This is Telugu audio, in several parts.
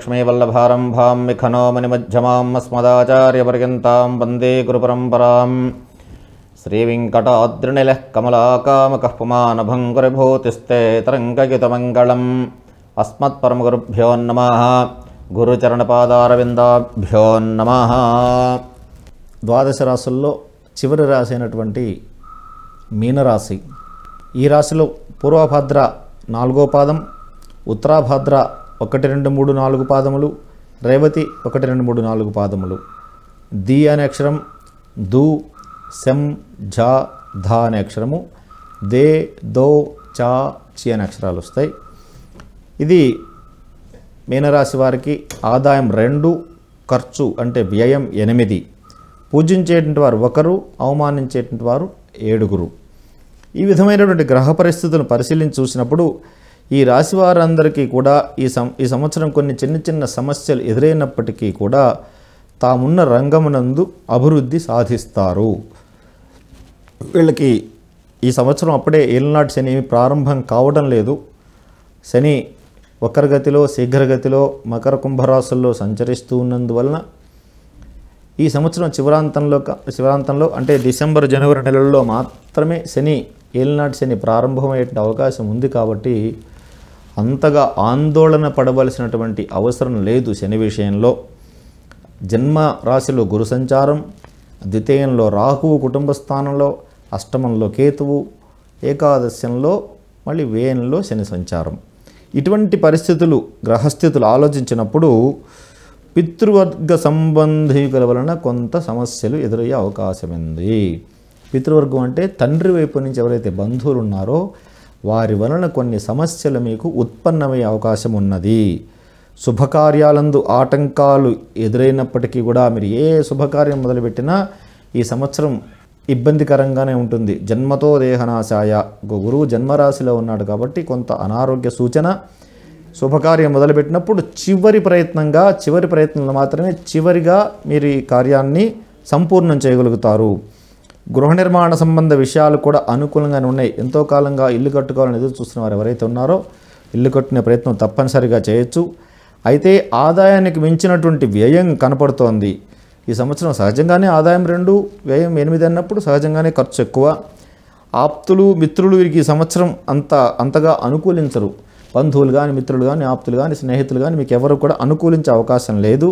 లక్ష్మీవల్లభారంభాం విఖనోమనిమజ్జమాం అస్మదాచార్యపర్యంతం వందే గురుపరంపరాం శ్రీవింకటాద్రిణిల కమలాకామక పుమానభంగురిభూతిస్తే తరంగయుతమంగళం అస్మత్పరమగురుభ్యో నమ గురుచరణపాదారవిందాభ్యో నమ ద్వాదశ రాసుల్లో చివరి రాశి అయినటువంటి మీనరాశి ఈ రాశిలో పూర్వభద్ర నాలుగో పాదం ఉత్తరాభద్ర ఒకటి రెండు మూడు నాలుగు పాదములు రేవతి ఒకటి రెండు మూడు నాలుగు పాదములు ది అనే అక్షరం దు సెం ఝా ధా అనే అక్షరము దే దో చా చి అనే అక్షరాలు వస్తాయి ఇది మీనరాశి వారికి ఆదాయం రెండు ఖర్చు అంటే వ్యయం ఎనిమిది పూజించేటువంటి వారు ఒకరు అవమానించేటువంటి వారు ఏడుగురు ఈ విధమైనటువంటి గ్రహ పరిస్థితులను పరిశీలించి చూసినప్పుడు ఈ రాశి వారందరికీ కూడా ఈ సం ఈ సంవత్సరం కొన్ని చిన్న చిన్న సమస్యలు ఎదురైనప్పటికీ కూడా తామున్న రంగమునందు అభివృద్ధి సాధిస్తారు వీళ్ళకి ఈ సంవత్సరం అప్పుడే ఏలనాటి శని ప్రారంభం కావడం లేదు శని వక్రగతిలో శీఘ్రగతిలో మకర కుంభరాశుల్లో సంచరిస్తూ ఉన్నందువలన ఈ సంవత్సరం చివరాంతంలో శివరాంతంలో అంటే డిసెంబర్ జనవరి నెలల్లో మాత్రమే శని ఏలనాటి శని ప్రారంభమయ్యే అవకాశం ఉంది కాబట్టి అంతగా ఆందోళన పడవలసినటువంటి అవసరం లేదు శని విషయంలో జన్మ రాశిలో గురు సంచారం ద్వితీయంలో రాహువు కుటుంబ స్థానంలో అష్టమంలో కేతువు ఏకాదశంలో మళ్ళీ వేయంలో శని సంచారం ఇటువంటి పరిస్థితులు గ్రహస్థితులు ఆలోచించినప్పుడు పితృవర్గ సంబంధికుల వలన కొంత సమస్యలు ఎదురయ్యే అవకాశం ఉంది పితృవర్గం అంటే తండ్రి వైపు నుంచి ఎవరైతే బంధువులు ఉన్నారో వారి వలన కొన్ని సమస్యలు మీకు ఉత్పన్నమయ్యే అవకాశం ఉన్నది శుభకార్యాలందు ఆటంకాలు ఎదురైనప్పటికీ కూడా మీరు ఏ శుభకార్యం మొదలుపెట్టినా ఈ సంవత్సరం ఇబ్బందికరంగానే ఉంటుంది జన్మతో దేహనాశాయ గురువు జన్మరాశిలో ఉన్నాడు కాబట్టి కొంత అనారోగ్య సూచన శుభకార్యం మొదలుపెట్టినప్పుడు చివరి ప్రయత్నంగా చివరి ప్రయత్నంలో మాత్రమే చివరిగా మీరు ఈ కార్యాన్ని సంపూర్ణం చేయగలుగుతారు గృహ నిర్మాణ సంబంధ విషయాలు కూడా అనుకూలంగానే ఉన్నాయి ఎంతో కాలంగా ఇల్లు కట్టుకోవాలని ఎదురు చూస్తున్న వారు ఎవరైతే ఉన్నారో ఇల్లు కట్టుకునే ప్రయత్నం తప్పనిసరిగా చేయొచ్చు అయితే ఆదాయానికి మించినటువంటి వ్యయం కనపడుతోంది ఈ సంవత్సరం సహజంగానే ఆదాయం రెండు వ్యయం ఎనిమిది అన్నప్పుడు సహజంగానే ఖర్చు ఎక్కువ ఆప్తులు మిత్రులు వీరికి ఈ సంవత్సరం అంత అంతగా అనుకూలించరు బంధువులు కానీ మిత్రులు కానీ ఆప్తులు కానీ స్నేహితులు కానీ మీకు ఎవరు కూడా అనుకూలించే అవకాశం లేదు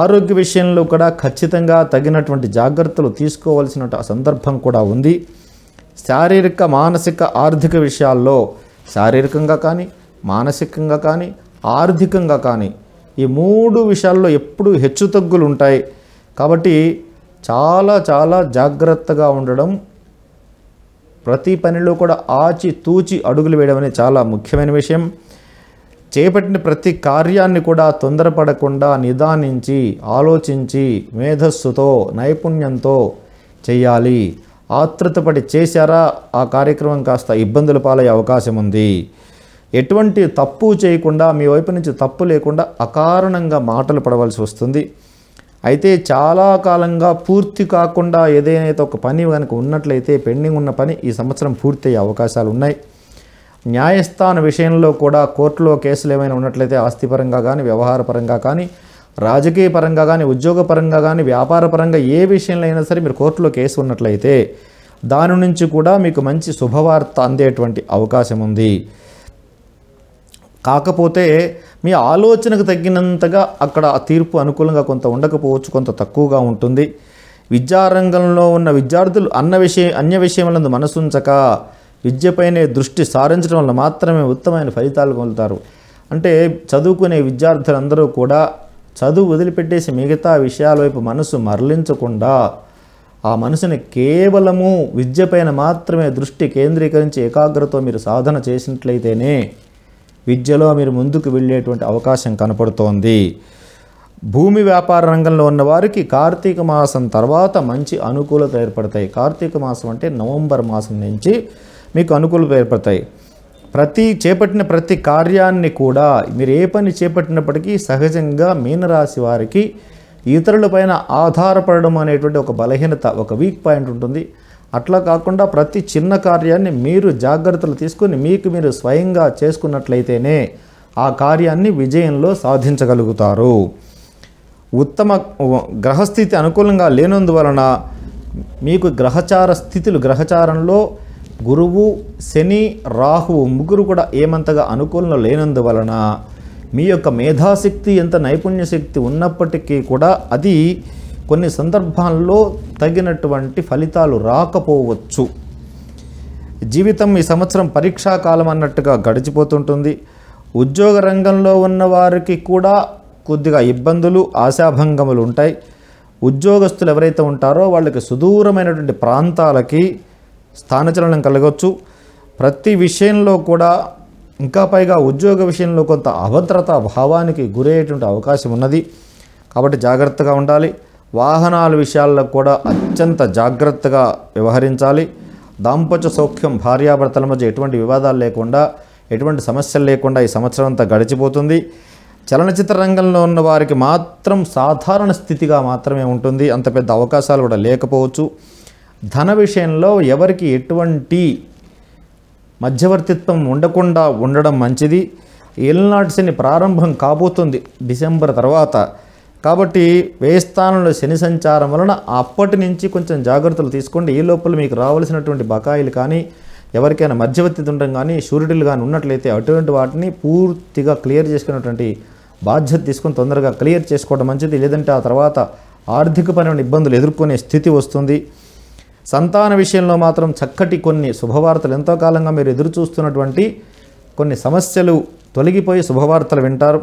ఆరోగ్య విషయంలో కూడా ఖచ్చితంగా తగినటువంటి జాగ్రత్తలు తీసుకోవాల్సిన సందర్భం కూడా ఉంది శారీరక మానసిక ఆర్థిక విషయాల్లో శారీరకంగా కానీ మానసికంగా కానీ ఆర్థికంగా కానీ ఈ మూడు విషయాల్లో ఎప్పుడూ హెచ్చుతగ్గులు ఉంటాయి కాబట్టి చాలా చాలా జాగ్రత్తగా ఉండడం ప్రతి పనిలో కూడా ఆచి తూచి అడుగులు వేయడం అనేది చాలా ముఖ్యమైన విషయం చేపట్టిన ప్రతి కార్యాన్ని కూడా తొందరపడకుండా నిదానించి ఆలోచించి మేధస్సుతో నైపుణ్యంతో చేయాలి ఆతృతపడి చేశారా ఆ కార్యక్రమం కాస్త ఇబ్బందులు పాలయ్యే అవకాశం ఉంది ఎటువంటి తప్పు చేయకుండా మీ వైపు నుంచి తప్పు లేకుండా అకారణంగా మాటలు పడవలసి వస్తుంది అయితే చాలా కాలంగా పూర్తి కాకుండా ఏదైనా ఒక పని కనుక ఉన్నట్లయితే పెండింగ్ ఉన్న పని ఈ సంవత్సరం పూర్తయ్యే అవకాశాలు ఉన్నాయి న్యాయస్థాన విషయంలో కూడా కోర్టులో కేసులు ఏమైనా ఉన్నట్లయితే ఆస్తిపరంగా కానీ వ్యవహారపరంగా కానీ రాజకీయ పరంగా కానీ ఉద్యోగపరంగా కానీ వ్యాపారపరంగా ఏ విషయంలో అయినా సరే మీరు కోర్టులో కేసు ఉన్నట్లయితే దాని నుంచి కూడా మీకు మంచి శుభవార్త అందేటువంటి అవకాశం ఉంది కాకపోతే మీ ఆలోచనకు తగినంతగా అక్కడ తీర్పు అనుకూలంగా కొంత ఉండకపోవచ్చు కొంత తక్కువగా ఉంటుంది విద్యారంగంలో ఉన్న విద్యార్థులు అన్న విషయం అన్య విషయములందు మనసుంచక విద్యపైనే దృష్టి సారించడం వల్ల మాత్రమే ఉత్తమైన ఫలితాలు పొందుతారు అంటే చదువుకునే విద్యార్థులందరూ కూడా చదువు వదిలిపెట్టేసి మిగతా విషయాల వైపు మనసు మరలించకుండా ఆ మనసుని కేవలము విద్యపైన మాత్రమే దృష్టి కేంద్రీకరించి ఏకాగ్రత మీరు సాధన చేసినట్లయితేనే విద్యలో మీరు ముందుకు వెళ్ళేటువంటి అవకాశం కనపడుతోంది భూమి వ్యాపార రంగంలో ఉన్న వారికి కార్తీక మాసం తర్వాత మంచి అనుకూలత ఏర్పడతాయి కార్తీక మాసం అంటే నవంబర్ మాసం నుంచి మీకు అనుకూలత ఏర్పడతాయి ప్రతి చేపట్టిన ప్రతి కార్యాన్ని కూడా మీరు ఏ పని చేపట్టినప్పటికీ సహజంగా మీనరాశి వారికి ఇతరులపైన ఆధారపడడం అనేటువంటి ఒక బలహీనత ఒక వీక్ పాయింట్ ఉంటుంది అట్లా కాకుండా ప్రతి చిన్న కార్యాన్ని మీరు జాగ్రత్తలు తీసుకుని మీకు మీరు స్వయంగా చేసుకున్నట్లయితేనే ఆ కార్యాన్ని విజయంలో సాధించగలుగుతారు ఉత్తమ గ్రహస్థితి అనుకూలంగా లేనందువలన మీకు గ్రహచార స్థితులు గ్రహచారంలో గురువు శని రాహువు ముగ్గురు కూడా ఏమంతగా అనుకూలం లేనందువలన మీ యొక్క మేధాశక్తి ఎంత నైపుణ్యశక్తి ఉన్నప్పటికీ కూడా అది కొన్ని సందర్భాల్లో తగినటువంటి ఫలితాలు రాకపోవచ్చు జీవితం ఈ సంవత్సరం పరీక్షాకాలం అన్నట్టుగా గడిచిపోతుంటుంది ఉద్యోగ రంగంలో ఉన్నవారికి కూడా కొద్దిగా ఇబ్బందులు ఆశాభంగములు ఉంటాయి ఉద్యోగస్తులు ఎవరైతే ఉంటారో వాళ్ళకి సుదూరమైనటువంటి ప్రాంతాలకి స్థానచలనం కలగవచ్చు ప్రతి విషయంలో కూడా ఇంకా పైగా ఉద్యోగ విషయంలో కొంత అభద్రత భావానికి గురయ్యేటువంటి అవకాశం ఉన్నది కాబట్టి జాగ్రత్తగా ఉండాలి వాహనాల విషయాల్లో కూడా అత్యంత జాగ్రత్తగా వ్యవహరించాలి దాంపత్య సౌఖ్యం భార్యాభర్తల మధ్య ఎటువంటి వివాదాలు లేకుండా ఎటువంటి సమస్యలు లేకుండా ఈ సంవత్సరం అంతా గడిచిపోతుంది చలనచిత్ర రంగంలో ఉన్న వారికి మాత్రం సాధారణ స్థితిగా మాత్రమే ఉంటుంది అంత పెద్ద అవకాశాలు కూడా లేకపోవచ్చు ధన విషయంలో ఎవరికి ఎటువంటి మధ్యవర్తిత్వం ఉండకుండా ఉండడం మంచిది ఏలినాడ్సిని ప్రారంభం కాబోతుంది డిసెంబర్ తర్వాత కాబట్టి వ్యయస్థానంలో శని సంచారం వలన అప్పటి నుంచి కొంచెం జాగ్రత్తలు తీసుకోండి ఈ లోపల మీకు రావాల్సినటువంటి బకాయిలు కానీ ఎవరికైనా మధ్యవర్తి ఉండడం కానీ షూరిటీలు కానీ ఉన్నట్లయితే అటువంటి వాటిని పూర్తిగా క్లియర్ చేసుకున్నటువంటి బాధ్యత తీసుకొని తొందరగా క్లియర్ చేసుకోవడం మంచిది లేదంటే ఆ తర్వాత ఆర్థిక పరమైన ఇబ్బందులు ఎదుర్కొనే స్థితి వస్తుంది సంతాన విషయంలో మాత్రం చక్కటి కొన్ని శుభవార్తలు ఎంతో కాలంగా మీరు ఎదురు చూస్తున్నటువంటి కొన్ని సమస్యలు తొలగిపోయి శుభవార్తలు వింటారు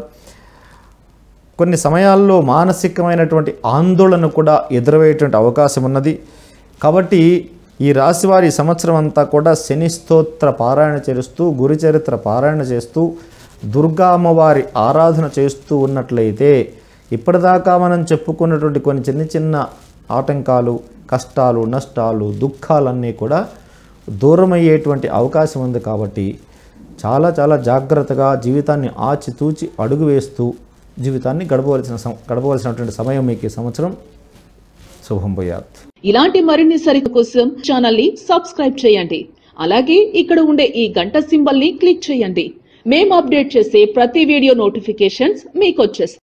కొన్ని సమయాల్లో మానసికమైనటువంటి ఆందోళన కూడా ఎదురయ్యేటువంటి అవకాశం ఉన్నది కాబట్టి ఈ రాశివారి సంవత్సరం అంతా కూడా శని స్తోత్ర పారాయణ చేస్తూ గురుచరిత్ర పారాయణ చేస్తూ దుర్గా అమ్మవారి ఆరాధన చేస్తూ ఉన్నట్లయితే ఇప్పటిదాకా మనం చెప్పుకున్నటువంటి కొన్ని చిన్న చిన్న ఆటంకాలు కష్టాలు నష్టాలు దుఃఖాలన్నీ కూడా దూరమయ్యేటువంటి అవకాశం ఉంది కాబట్టి చాలా చాలా జాగ్రత్తగా జీవితాన్ని ఆచితూచి అడుగు వేస్తూ జీవితాన్ని గడపవలసిన గడపవలసినటువంటి సమయం మీకు ఈ సంవత్సరం శుభం ఇలాంటి మరిన్ని సరిక కోసం ఛానల్ ని సబ్స్క్రైబ్ చేయండి అలాగే ఇక్కడ ఉండే ఈ గంట సింబల్ ని క్లిక్ చేయండి మేము అప్డేట్ చేసే ప్రతి వీడియో నోటిఫికేషన్స్ మీకు వచ్చేస్తాయి